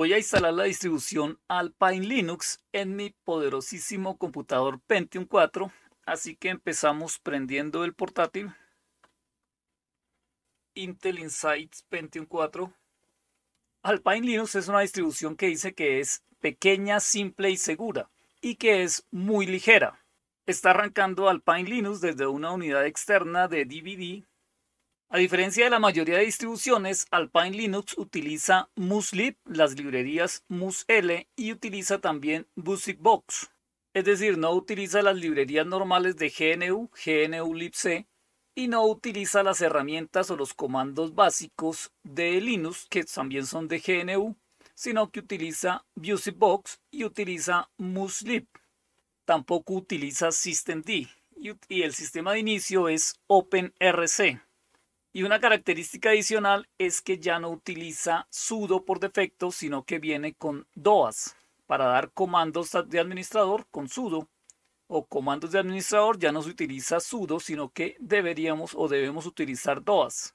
voy a instalar la distribución Alpine Linux en mi poderosísimo computador Pentium 4. Así que empezamos prendiendo el portátil. Intel Insights Pentium 4. Alpine Linux es una distribución que dice que es pequeña, simple y segura y que es muy ligera. Está arrancando Alpine Linux desde una unidad externa de DVD a diferencia de la mayoría de distribuciones, Alpine Linux utiliza MooseLib, las librerías musl, y utiliza también BusyBox. Es decir, no utiliza las librerías normales de GNU, GNU libc y no utiliza las herramientas o los comandos básicos de Linux, que también son de GNU, sino que utiliza BusyBox y utiliza MooseLib. Tampoco utiliza systemd y el sistema de inicio es OpenRC. Y una característica adicional es que ya no utiliza sudo por defecto, sino que viene con DOAS para dar comandos de administrador con sudo o comandos de administrador ya no se utiliza sudo, sino que deberíamos o debemos utilizar DOAS.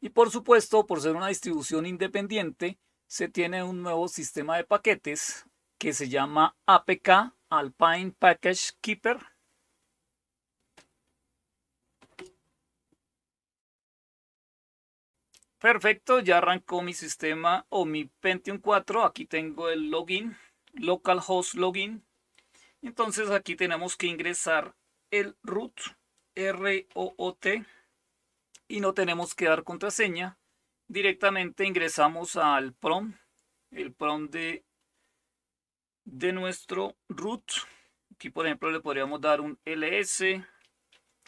Y por supuesto, por ser una distribución independiente, se tiene un nuevo sistema de paquetes que se llama APK, Alpine Package Keeper, Perfecto, ya arrancó mi sistema o mi Pentium 4. Aquí tengo el login, localhost login. Entonces aquí tenemos que ingresar el root, r o o y no tenemos que dar contraseña. Directamente ingresamos al prom, el prom de, de nuestro root. Aquí, por ejemplo, le podríamos dar un ls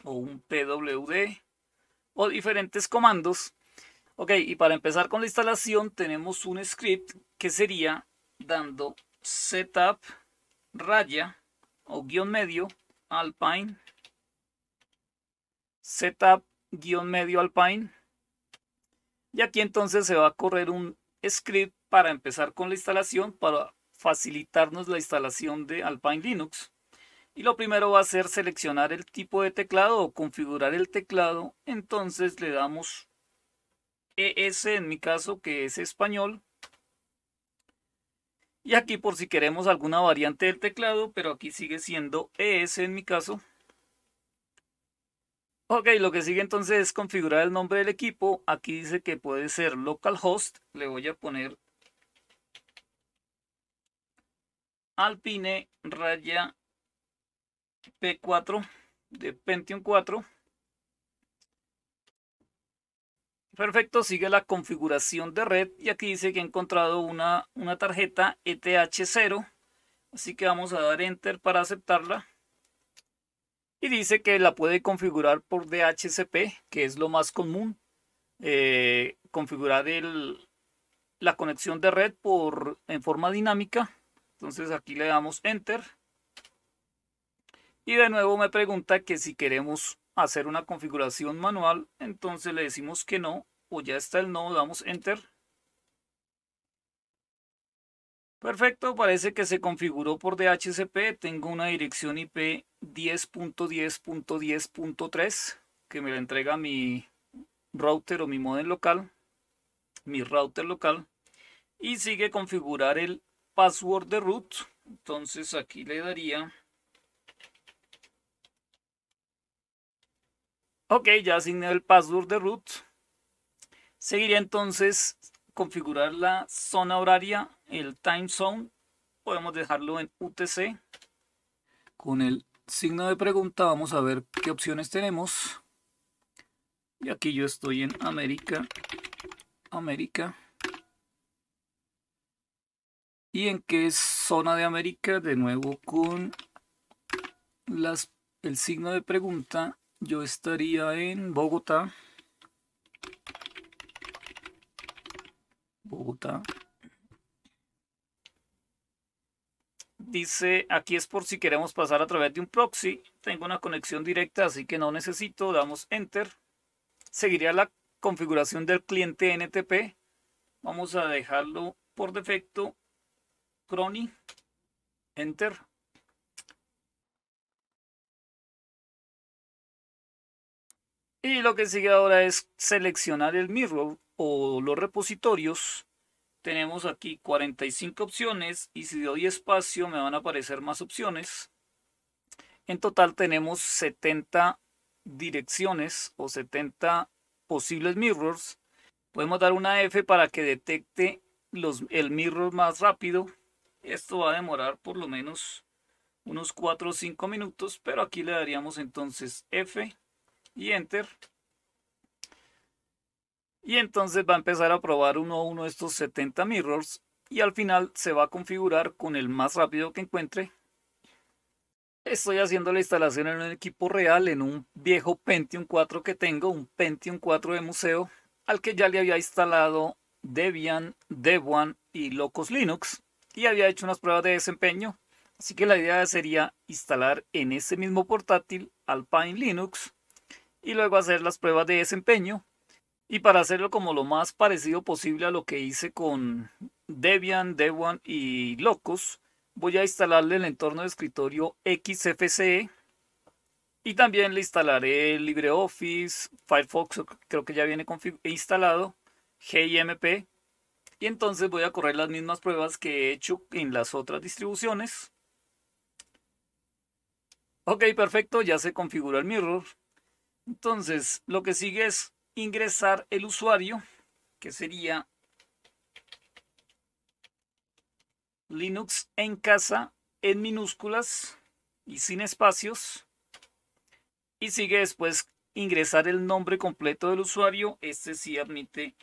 o un pwd o diferentes comandos Ok, y para empezar con la instalación tenemos un script que sería dando setup raya o guión medio alpine setup guión medio alpine y aquí entonces se va a correr un script para empezar con la instalación para facilitarnos la instalación de Alpine Linux. Y lo primero va a ser seleccionar el tipo de teclado o configurar el teclado. Entonces le damos ES en mi caso que es español. Y aquí por si queremos alguna variante del teclado, pero aquí sigue siendo ES en mi caso. Ok, lo que sigue entonces es configurar el nombre del equipo. Aquí dice que puede ser localhost. Le voy a poner Alpine raya P4 de Pentium 4. Perfecto, sigue la configuración de red y aquí dice que he encontrado una, tarjeta ETH0. Así que vamos a dar Enter para aceptarla. Y dice que la puede configurar por DHCP, que es lo más común. Eh, configurar el, la conexión de red por, en forma dinámica. Entonces aquí le damos Enter. Y de nuevo me pregunta que si queremos hacer una configuración manual, entonces le decimos que no o pues, ya está el nodo, damos enter. Perfecto, parece que se configuró por DHCP. Tengo una dirección IP 10.10.10.3 que me la entrega mi router o mi modem local, mi router local. Y sigue configurar el password de root. Entonces aquí le daría... Ok, ya asigné el password de root. Seguiría entonces configurar la zona horaria, el time zone. Podemos dejarlo en UTC. Con el signo de pregunta vamos a ver qué opciones tenemos. Y aquí yo estoy en América. América. ¿Y en qué zona de América? De nuevo con el signo de pregunta. Yo estaría en Bogotá. Dice, aquí es por si queremos pasar a través de un proxy. Tengo una conexión directa, así que no necesito. Damos Enter. Seguiría la configuración del cliente NTP. Vamos a dejarlo por defecto. Crony. Enter. Y lo que sigue ahora es seleccionar el mirror o los repositorios, tenemos aquí 45 opciones y si doy espacio me van a aparecer más opciones. En total tenemos 70 direcciones o 70 posibles mirrors. Podemos dar una F para que detecte los, el mirror más rápido. Esto va a demorar por lo menos unos 4 o 5 minutos, pero aquí le daríamos entonces F y Enter. Y entonces va a empezar a probar uno a uno estos 70 mirrors y al final se va a configurar con el más rápido que encuentre. Estoy haciendo la instalación en un equipo real, en un viejo Pentium 4 que tengo, un Pentium 4 de museo, al que ya le había instalado Debian, Debian y Locos Linux y había hecho unas pruebas de desempeño. Así que la idea sería instalar en ese mismo portátil Alpine Linux y luego hacer las pruebas de desempeño y para hacerlo como lo más parecido posible a lo que hice con Debian, Debian y Locus, voy a instalarle el entorno de escritorio XFCE y también le instalaré LibreOffice, Firefox creo que ya viene instalado, GIMP y entonces voy a correr las mismas pruebas que he hecho en las otras distribuciones. Ok, perfecto, ya se configuró el mirror. Entonces, lo que sigue es ingresar el usuario, que sería Linux en casa en minúsculas y sin espacios. Y sigue después ingresar el nombre completo del usuario. Este sí admite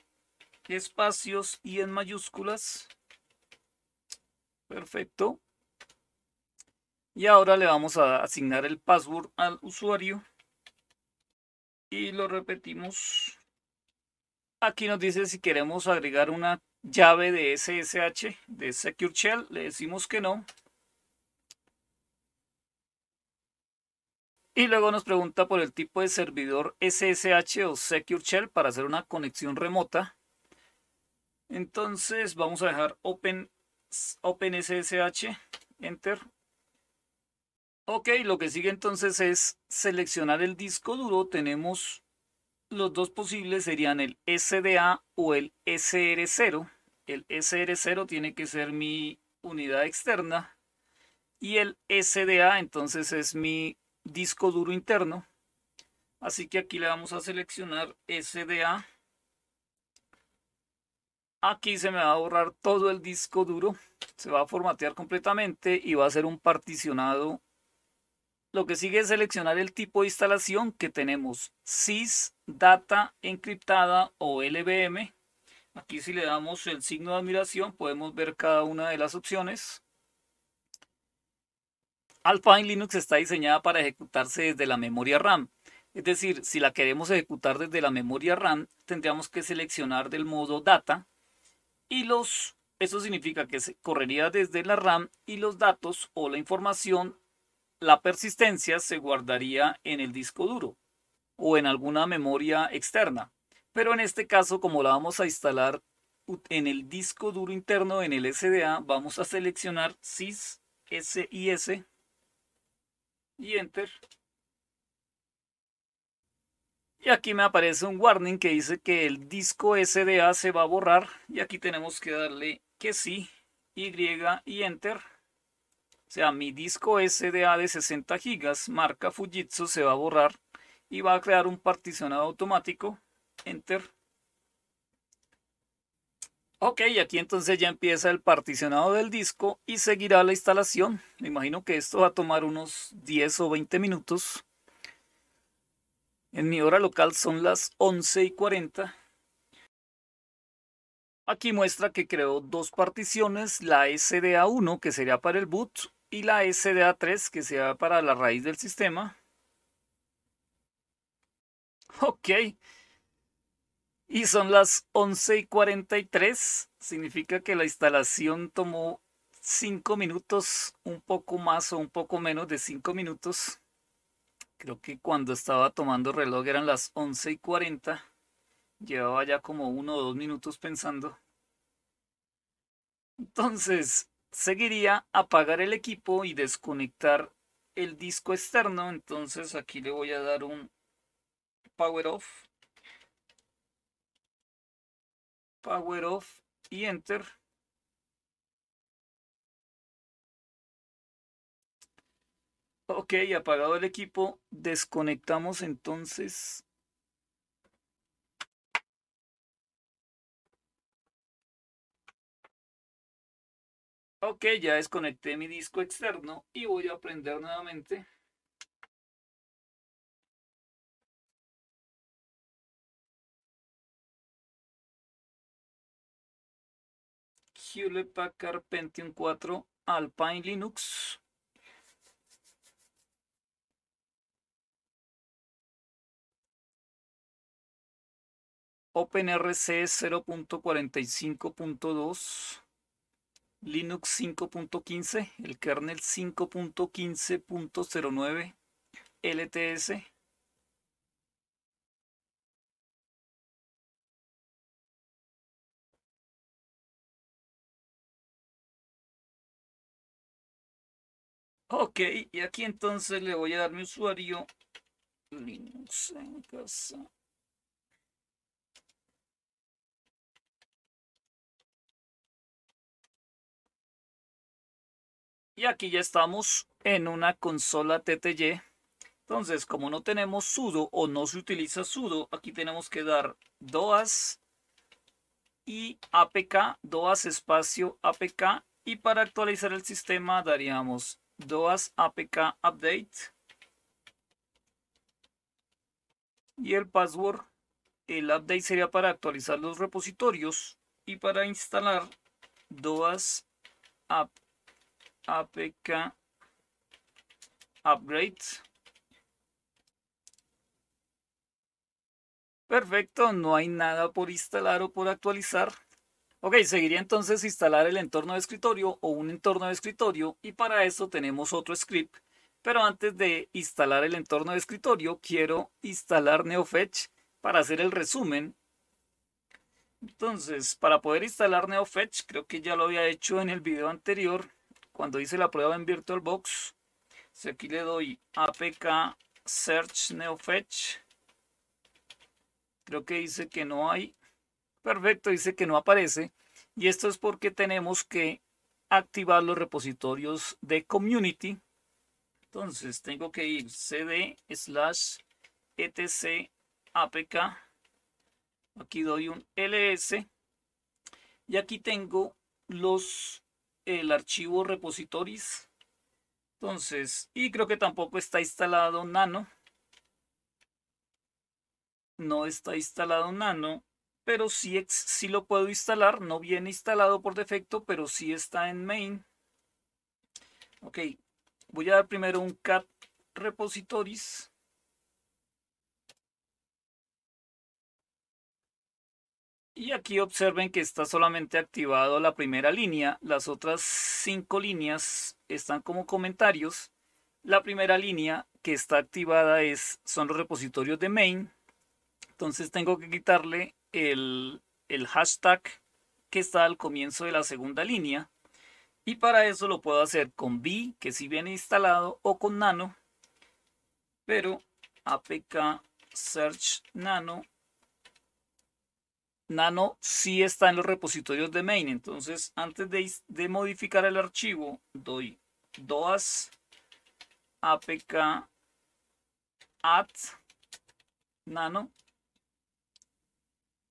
espacios y en mayúsculas. Perfecto. Y ahora le vamos a asignar el password al usuario y lo repetimos. Aquí nos dice si queremos agregar una llave de SSH, de Secure Shell, le decimos que no. Y luego nos pregunta por el tipo de servidor SSH o Secure Shell para hacer una conexión remota. Entonces vamos a dejar Open, open SSH, Enter, Ok, lo que sigue entonces es seleccionar el disco duro. Tenemos los dos posibles, serían el SDA o el SR0. El SR0 tiene que ser mi unidad externa y el SDA entonces es mi disco duro interno. Así que aquí le vamos a seleccionar SDA. Aquí se me va a borrar todo el disco duro. Se va a formatear completamente y va a ser un particionado lo que sigue es seleccionar el tipo de instalación que tenemos, SIS, Data Encriptada o LVM. Aquí si le damos el signo de admiración podemos ver cada una de las opciones. Alpine Linux está diseñada para ejecutarse desde la memoria RAM. Es decir, si la queremos ejecutar desde la memoria RAM, tendríamos que seleccionar del modo data y los, eso significa que se correría desde la RAM y los datos o la información la persistencia se guardaría en el disco duro o en alguna memoria externa, pero en este caso como la vamos a instalar en el disco duro interno en el SDA, vamos a seleccionar SIS S-I-S, y Enter. Y aquí me aparece un warning que dice que el disco SDA se va a borrar. Y aquí tenemos que darle que sí, Y y Enter sea, mi disco SDA de 60 GB, marca Fujitsu, se va a borrar y va a crear un particionado automático. Enter. Ok, aquí entonces ya empieza el particionado del disco y seguirá la instalación. Me imagino que esto va a tomar unos 10 o 20 minutos. En mi hora local son las 11 y 40. Aquí muestra que creó dos particiones, la SDA1 que sería para el boot y la SDA3 que se sea para la raíz del sistema. Ok. Y son las 11 y 43. Significa que la instalación tomó 5 minutos, un poco más o un poco menos de 5 minutos. Creo que cuando estaba tomando reloj eran las 11 y 40. Llevaba ya como uno o dos minutos pensando. Entonces, seguiría apagar el equipo y desconectar el disco externo. Entonces aquí le voy a dar un power off. Power off y enter. Ok, apagado el equipo, desconectamos entonces Ok, ya desconecté mi disco externo y voy a prender nuevamente. Hewlett Packard Pentium 4 Alpine Linux. OpenRC 0.45.2 Linux 5.15, el kernel 5.15.09 LTS. Ok, y aquí entonces le voy a dar mi usuario Linux en casa Y aquí ya estamos en una consola TTY. Entonces, como no tenemos sudo o no se utiliza sudo, aquí tenemos que dar doas y apk, doas espacio apk. Y para actualizar el sistema daríamos doas apk update. Y el password, el update sería para actualizar los repositorios y para instalar doas apk APK upgrade Perfecto, no hay nada por instalar o por actualizar. Ok, seguiría entonces instalar el entorno de escritorio o un entorno de escritorio y para eso tenemos otro script. Pero antes de instalar el entorno de escritorio, quiero instalar NeoFetch para hacer el resumen. Entonces, para poder instalar NeoFetch, creo que ya lo había hecho en el video anterior cuando hice la prueba en VirtualBox, si aquí le doy APK Search NeoFetch, creo que dice que no hay. Perfecto, dice que no aparece. Y esto es porque tenemos que activar los repositorios de community. Entonces tengo que ir cd slash etc apk. Aquí doy un ls. Y aquí tengo los el archivo repositories. Entonces, y creo que tampoco está instalado nano. No está instalado nano, pero sí, si lo puedo instalar. No viene instalado por defecto, pero sí está en main. Ok, voy a dar primero un cat repositories. Y aquí observen que está solamente activado la primera línea, las otras cinco líneas están como comentarios. La primera línea que está activada es, son los repositorios de main. Entonces tengo que quitarle el, hashtag que está al comienzo de la segunda línea. Y para eso lo puedo hacer con B, que si viene instalado, o con nano. Pero apk search nano Nano sí está en los repositorios de main. Entonces, antes de, modificar el archivo, doy doas apk at nano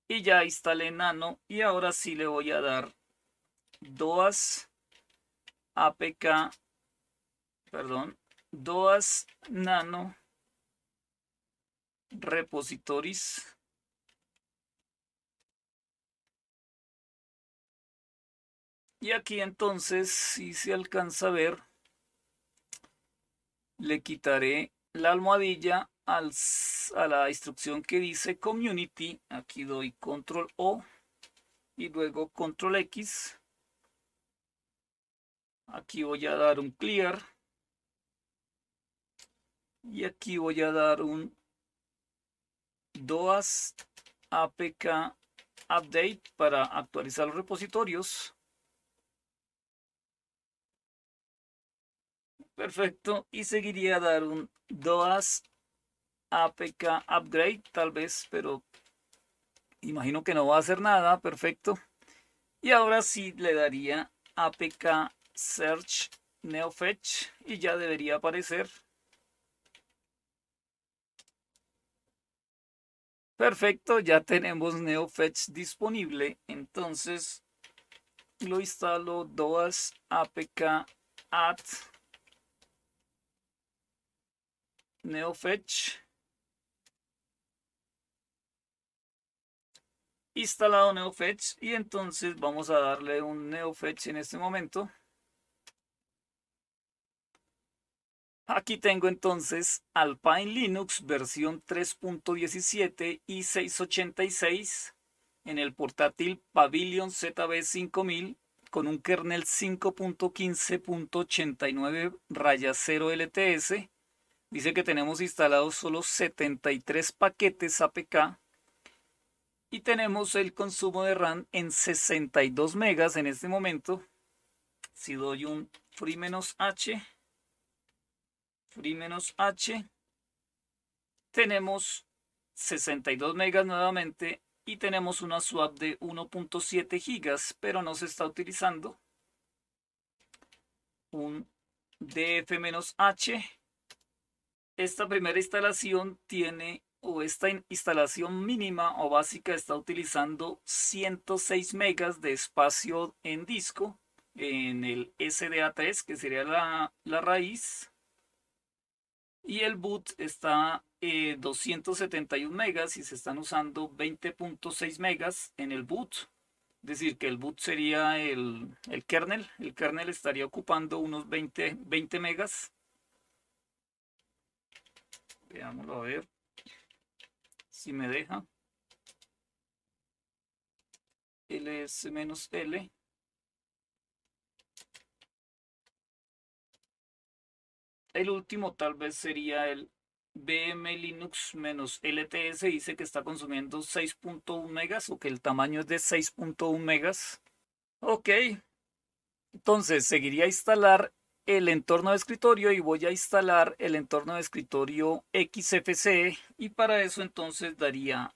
y ya instalé nano y ahora sí le voy a dar doas apk perdón doas nano repositories Y aquí entonces, si se alcanza a ver, le quitaré la almohadilla a la instrucción que dice community. Aquí doy control O y luego control X. Aquí voy a dar un clear. Y aquí voy a dar un DOAS APK update para actualizar los repositorios. Perfecto. Y seguiría a dar un DOAS APK upgrade, tal vez, pero imagino que no va a hacer nada. Perfecto. Y ahora sí le daría APK search neofetch y ya debería aparecer. Perfecto, ya tenemos NeoFetch disponible. Entonces lo instalo DOAS APK add neofetch instalado neofetch y entonces vamos a darle un neofetch en este momento Aquí tengo entonces Alpine Linux versión 3.17 y 686 en el portátil Pavilion ZB5000 con un kernel 5.15.89 raya 0 LTS Dice que tenemos instalados solo 73 paquetes APK y tenemos el consumo de RAM en 62 megas en este momento. Si doy un free-h, free-h, tenemos 62 megas nuevamente y tenemos una swap de 1.7 gigas, pero no se está utilizando. Un df-h esta primera instalación tiene o esta instalación mínima o básica está utilizando 106 megas de espacio en disco en el SDA3 que sería la, raíz y el boot está eh, 271 megas y se están usando 20.6 megas en el boot es decir que el boot sería el, el kernel el kernel estaría ocupando unos 20, 20 megas Veámoslo a ver si me deja. ls menos l. El último tal vez sería el BM Linux menos LTS. Dice que está consumiendo 6.1 megas o que el tamaño es de 6.1 megas. Ok. Entonces seguiría a instalar el entorno de escritorio y voy a instalar el entorno de escritorio XFCE y para eso entonces daría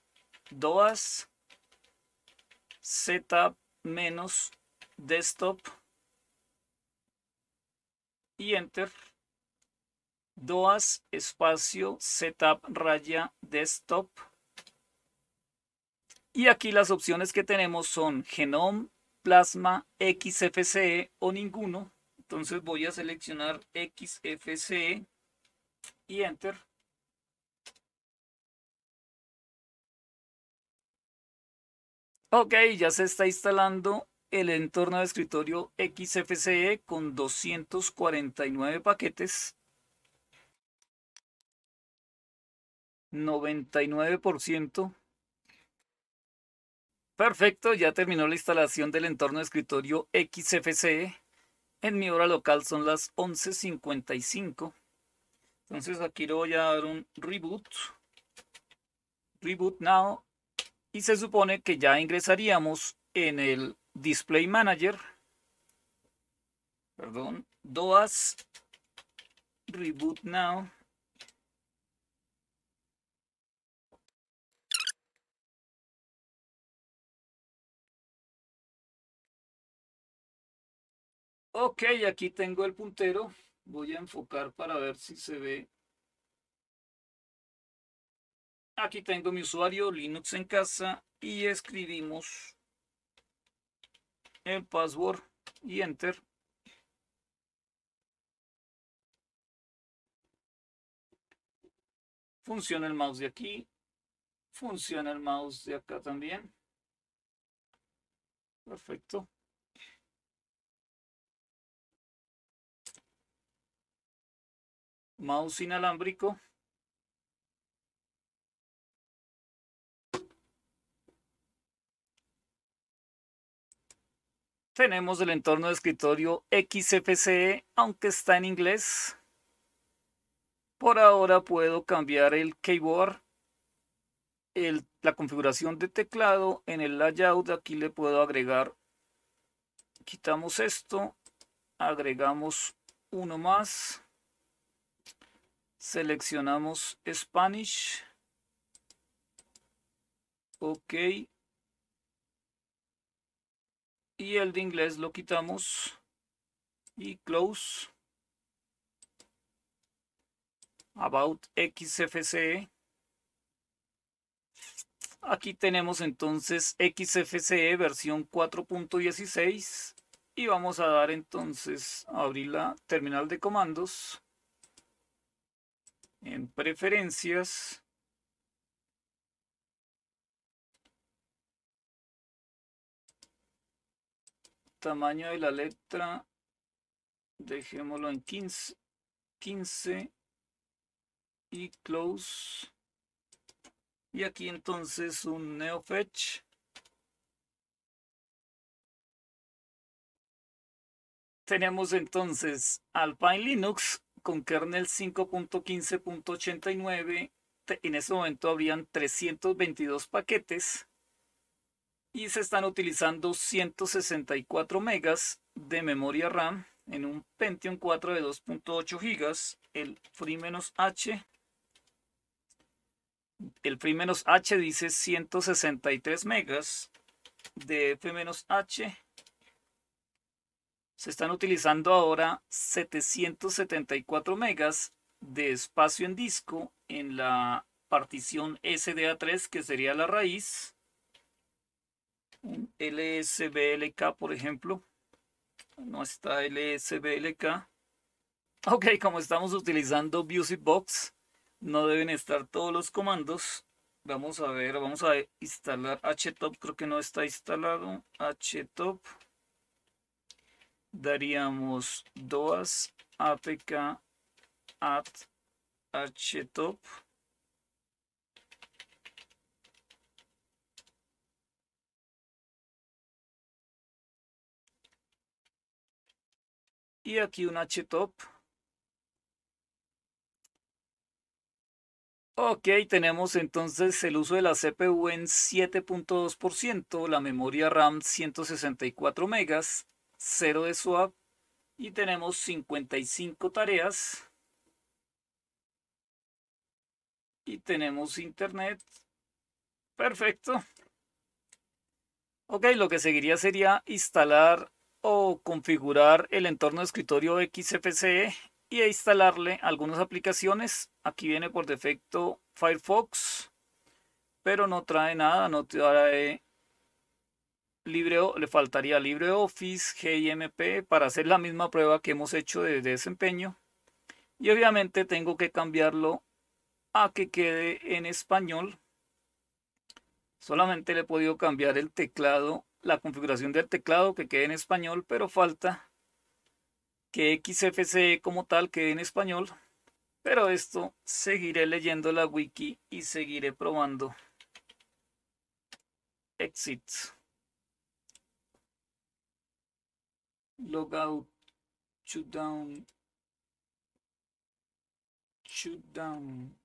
doas setup menos desktop y enter doas espacio setup raya desktop y aquí las opciones que tenemos son genome plasma xfce o ninguno entonces voy a seleccionar XFCE y Enter. Ok, ya se está instalando el entorno de escritorio XFCE con 249 paquetes. 99%. Perfecto, ya terminó la instalación del entorno de escritorio XFCE. En mi hora local son las 11.55. Entonces aquí le voy a dar un reboot. Reboot now. Y se supone que ya ingresaríamos en el Display Manager. Perdón. DOAS. Reboot now. Ok, aquí tengo el puntero. Voy a enfocar para ver si se ve. Aquí tengo mi usuario Linux en casa y escribimos el password y enter. Funciona el mouse de aquí. Funciona el mouse de acá también. Perfecto. mouse inalámbrico. Tenemos el entorno de escritorio XFCE, aunque está en inglés. Por ahora puedo cambiar el keyboard, la configuración de teclado. En el layout aquí le puedo agregar, quitamos esto, agregamos uno más. Seleccionamos Spanish. Ok. Y el de inglés lo quitamos. Y close. About XFCE. Aquí tenemos entonces XFCE versión 4.16 y vamos a dar entonces abrir la terminal de comandos en preferencias. Tamaño de la letra, dejémoslo en 15, 15 y close. Y aquí entonces un fetch Tenemos entonces Alpine Linux con kernel 5.15.89, en ese momento habrían 322 paquetes y se están utilizando 164 megas de memoria RAM en un Pentium 4 de 2.8 gigas, el Free-H. El Free-H dice 163 megas, de f h se están utilizando ahora 774 megas de espacio en disco en la partición SDA3 que sería la raíz. Un LSBLK por ejemplo. No está LSBLK. Ok, como estamos utilizando Music no deben estar todos los comandos. Vamos a ver, vamos a instalar HTOP, creo que no está instalado. HTOP daríamos doas apk at htop y aquí un htop Ok, tenemos entonces el uso de la CPU en 7.2%, la memoria RAM 164 megas, 0 de swap y tenemos 55 tareas. Y tenemos internet. Perfecto. Ok, lo que seguiría sería instalar o configurar el entorno de escritorio XFCE y e instalarle algunas aplicaciones. Aquí viene por defecto Firefox, pero no trae nada, no trae le faltaría LibreOffice, GIMP para hacer la misma prueba que hemos hecho de desempeño. Y obviamente tengo que cambiarlo a que quede en español. Solamente le he podido cambiar el teclado, la configuración del teclado que quede en español, pero falta que XFCE como tal quede en español. Pero esto seguiré leyendo la wiki y seguiré probando. Exit. log out shoot down shoot down